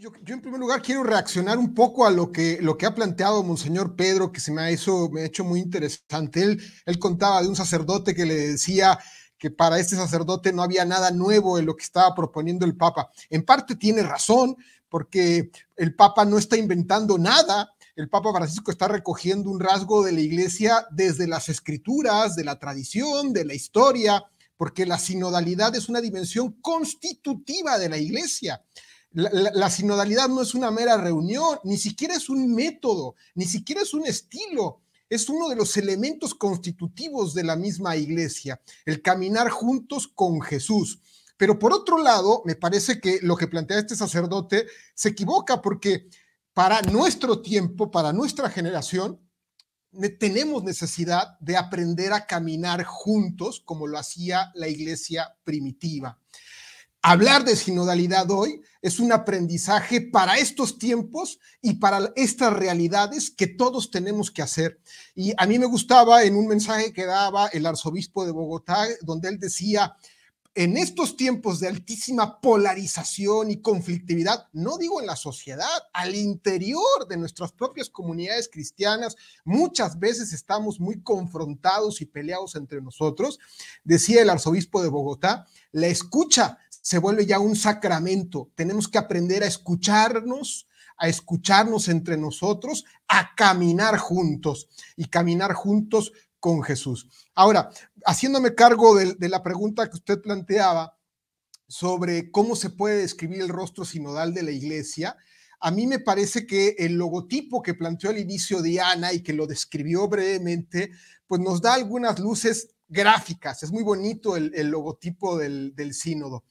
Yo, en primer lugar quiero reaccionar un poco a lo que, lo que ha planteado Monseñor Pedro, que se me ha, me hecho muy interesante. Él, él contaba de un sacerdote que le decía que para este sacerdote no había nada nuevo en lo que estaba proponiendo el Papa. En parte tiene razón, porque el Papa no está inventando nada, el Papa Francisco está recogiendo un rasgo de la Iglesia desde las escrituras, de la tradición, de la historia, porque la sinodalidad es una dimensión constitutiva de la Iglesia. La, sinodalidad no es una mera reunión, ni siquiera es un método, ni siquiera es un estilo. Es uno de los elementos constitutivos de la misma iglesia, el caminar juntos con Jesús. Pero por otro lado, me parece que lo que plantea este sacerdote se equivoca porque para nuestro tiempo, para nuestra generación, tenemos necesidad de aprender a caminar juntos como lo hacía la iglesia primitiva. Hablar de sinodalidad hoy es un aprendizaje para estos tiempos y para estas realidades que todos tenemos que hacer. Y a mí me gustaba en un mensaje que daba el arzobispo de Bogotá, donde él decía, en estos tiempos de altísima polarización y conflictividad, no digo en la sociedad, al interior de nuestras propias comunidades cristianas, muchas veces estamos muy confrontados y peleados entre nosotros, decía el arzobispo de Bogotá, la escucha se vuelve ya un sacramento. Tenemos que aprender a escucharnos, a escucharnos entre nosotros, a caminar juntos y caminar juntos con Jesús. Ahora, haciéndome cargo de, la pregunta que usted planteaba sobre cómo se puede describir el rostro sinodal de la iglesia, a mí me parece que el logotipo que planteó al inicio Diana y que lo describió brevemente, pues nos da algunas luces gráficas. Es muy bonito el, logotipo del, del sínodo.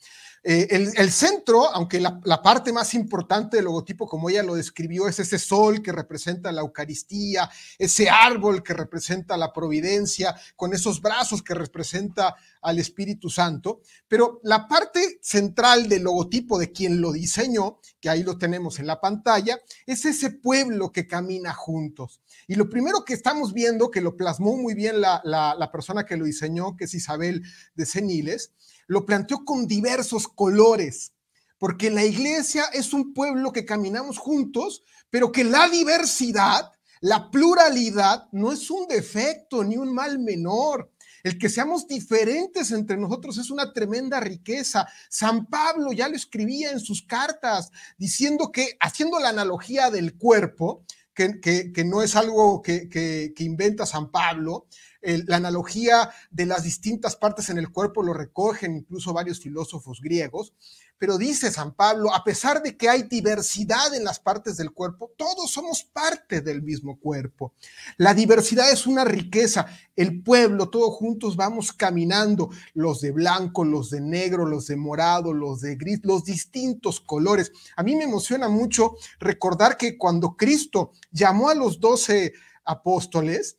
Eh, el, centro, aunque la, parte más importante del logotipo, como ella lo describió, es ese sol que representa la Eucaristía, ese árbol que representa la providencia, con esos brazos que representa al Espíritu Santo. Pero la parte central del logotipo de quien lo diseñó, que ahí lo tenemos en la pantalla, es ese pueblo que camina juntos. Y lo primero que estamos viendo, que lo plasmó muy bien la, la persona que lo diseñó, que es Isabel de Seniles, lo planteó con diversos colores, porque la iglesia es un pueblo que caminamos juntos, pero que la diversidad, la pluralidad, no es un defecto ni un mal menor. El que seamos diferentes entre nosotros es una tremenda riqueza. San Pablo ya lo escribía en sus cartas, diciendo que, haciendo la analogía del cuerpo, que, no es algo que, que inventa San Pablo, la analogía de las distintas partes en el cuerpo lo recogen incluso varios filósofos griegos, pero dice San Pablo, a pesar de que hay diversidad en las partes del cuerpo, todos somos parte del mismo cuerpo. La diversidad es una riqueza. El pueblo, todos juntos vamos caminando, los de blanco, los de negro, los de morado, los de gris, los distintos colores. A mí me emociona mucho recordar que cuando Cristo llamó a los doce apóstoles,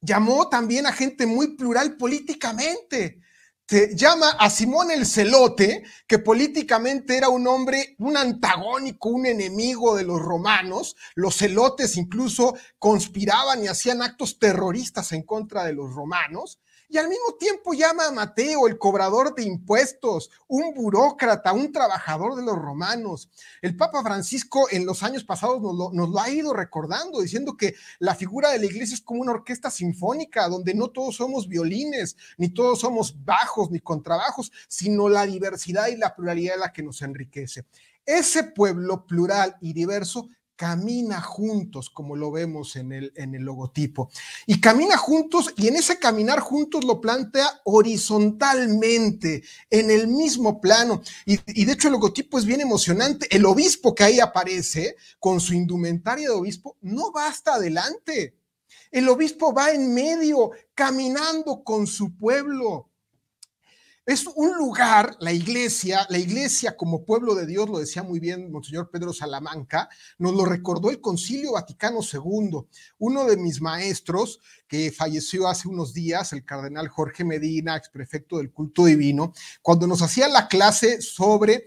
llamó también a gente muy plural políticamente. Se llama a Simón el Celote, que políticamente era un hombre, un antagónico, un enemigo de los romanos. Los celotes incluso conspiraban y hacían actos terroristas en contra de los romanos y al mismo tiempo llama a Mateo el cobrador de impuestos, un burócrata, un trabajador de los romanos. El Papa Francisco en los años pasados nos lo, ha ido recordando, diciendo que la figura de la iglesia es como una orquesta sinfónica, donde no todos somos violines, ni todos somos bajos, ni contrabajos, sino la diversidad y la pluralidad de la que nos enriquece. Ese pueblo plural y diverso camina juntos, como lo vemos en el, en el logotipo. Y camina juntos, y en ese caminar juntos lo plantea horizontalmente, en el mismo plano. Y, y, de hecho el logotipo es bien emocionante. El obispo que ahí aparece, con su indumentaria de obispo, no va hasta adelante. El obispo va en medio, caminando con su pueblo. Es un lugar, la iglesia, la iglesia como pueblo de Dios, lo decía muy bien Monseñor Pedro Salamanca, nos lo recordó el Concilio Vaticano II. Uno de mis maestros, que falleció hace unos días, el cardenal Jorge Medina, prefecto del culto divino, cuando nos hacía la clase sobre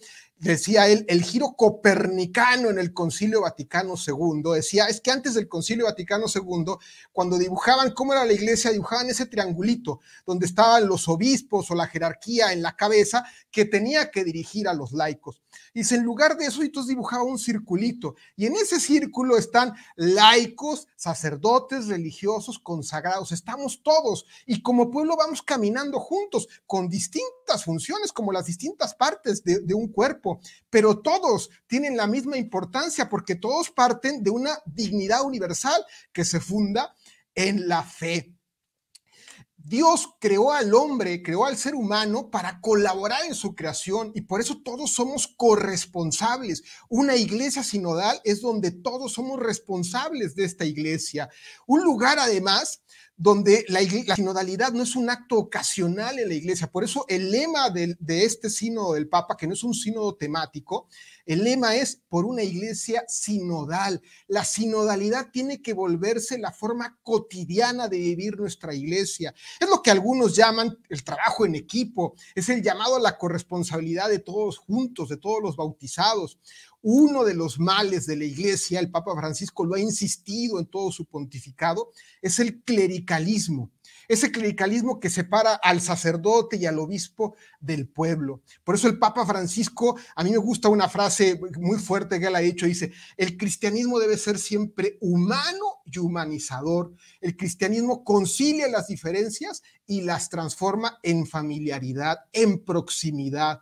decía él, el giro copernicano en el Concilio Vaticano II, decía, es que antes del Concilio Vaticano II, cuando dibujaban cómo era la iglesia, dibujaban ese triangulito donde estaban los obispos o la jerarquía en la cabeza que tenía que dirigir a los laicos. y en lugar de eso, entonces dibujaba un circulito y en ese círculo están laicos, sacerdotes, religiosos, consagrados, estamos todos y como pueblo vamos caminando juntos con distintos funciones, como las distintas partes de, un cuerpo, pero todos tienen la misma importancia porque todos parten de una dignidad universal que se funda en la fe. Dios creó al hombre, creó al ser humano para colaborar en su creación y por eso todos somos corresponsables. Una iglesia sinodal es donde todos somos responsables de esta iglesia. Un lugar además donde la, sinodalidad no es un acto ocasional en la iglesia. Por eso el lema de, de este sínodo del Papa, que no es un sínodo temático, el lema es por una iglesia sinodal. La sinodalidad tiene que volverse la forma cotidiana de vivir nuestra iglesia. Es lo que algunos llaman el trabajo en equipo, es el llamado a la corresponsabilidad de todos juntos, de todos los bautizados uno de los males de la iglesia, el Papa Francisco lo ha insistido en todo su pontificado, es el clericalismo. Ese clericalismo que separa al sacerdote y al obispo del pueblo. Por eso el Papa Francisco, a mí me gusta una frase muy fuerte que él ha hecho, dice, el cristianismo debe ser siempre humano y humanizador. El cristianismo concilia las diferencias y las transforma en familiaridad, en proximidad.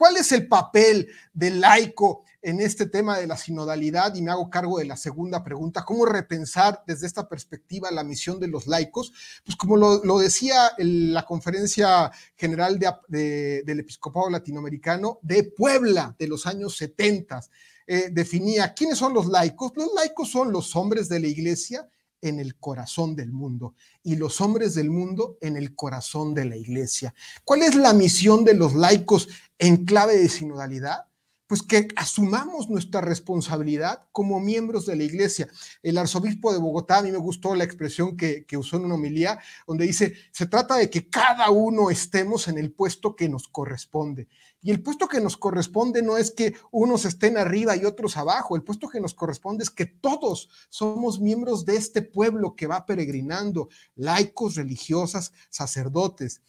¿Cuál es el papel del laico en este tema de la sinodalidad? Y me hago cargo de la segunda pregunta, ¿cómo repensar desde esta perspectiva la misión de los laicos? Pues como lo, decía la conferencia general del episcopado latinoamericano de Puebla de los años 70, eh, definía quiénes son los laicos. Los laicos son los hombres de la iglesia en el corazón del mundo y los hombres del mundo en el corazón de la iglesia. ¿Cuál es la misión de los laicos en clave de sinodalidad? Pues que asumamos nuestra responsabilidad como miembros de la iglesia. El arzobispo de Bogotá, a mí me gustó la expresión que, usó en una homilía, donde dice, se trata de que cada uno estemos en el puesto que nos corresponde. Y el puesto que nos corresponde no es que unos estén arriba y otros abajo, el puesto que nos corresponde es que todos somos miembros de este pueblo que va peregrinando, laicos, religiosas, sacerdotes.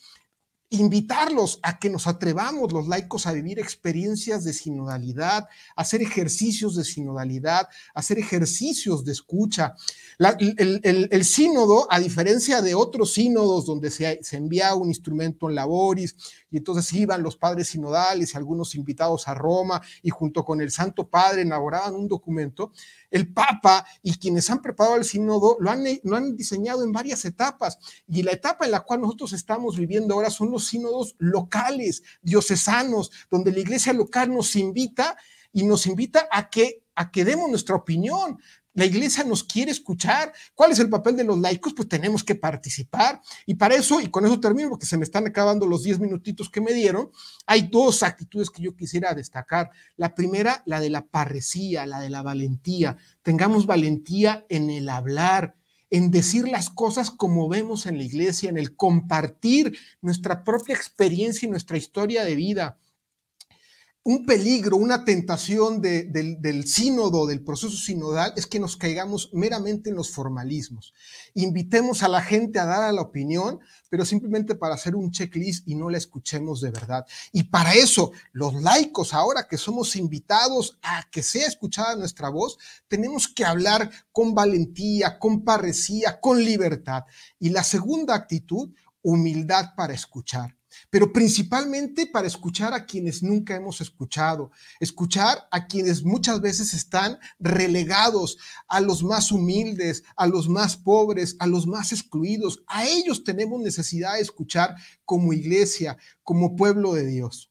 Invitarlos a que nos atrevamos los laicos a vivir experiencias de sinodalidad, hacer ejercicios de sinodalidad, hacer ejercicios de escucha. el, sínodo, a diferencia de otros sínodos donde se, se envía un instrumento en laboris, y entonces iban los padres sinodales y algunos invitados a Roma y junto con el Santo Padre elaboraban un documento. El Papa y quienes han preparado el sínodo lo han, han diseñado en varias etapas y la etapa en la cual nosotros estamos viviendo ahora son los sínodos locales, diocesanos, donde la iglesia local nos invita y nos invita a que a que demos nuestra opinión, la iglesia nos quiere escuchar. ¿Cuál es el papel de los laicos? Pues tenemos que participar. Y para eso, y con eso termino, porque se me están acabando los diez minutitos que me dieron, hay dos actitudes que yo quisiera destacar. La primera, la de la parresía, la de la valentía. Tengamos valentía en el hablar, en decir las cosas como vemos en la iglesia, en el compartir nuestra propia experiencia y nuestra historia de vida un peligro, una tentación del, del sínodo, del proceso sinodal, es que nos caigamos meramente en los formalismos. Invitemos a la gente a dar a la opinión, pero simplemente para hacer un checklist y no la escuchemos de verdad. Y para eso, los laicos, ahora que somos invitados a que sea escuchada nuestra voz, tenemos que hablar con valentía, con parresía, con libertad. Y la segunda actitud, humildad para escuchar pero principalmente para escuchar a quienes nunca hemos escuchado, escuchar a quienes muchas veces están relegados, a los más humildes, a los más pobres, a los más excluidos. A ellos tenemos necesidad de escuchar como iglesia, como pueblo de Dios.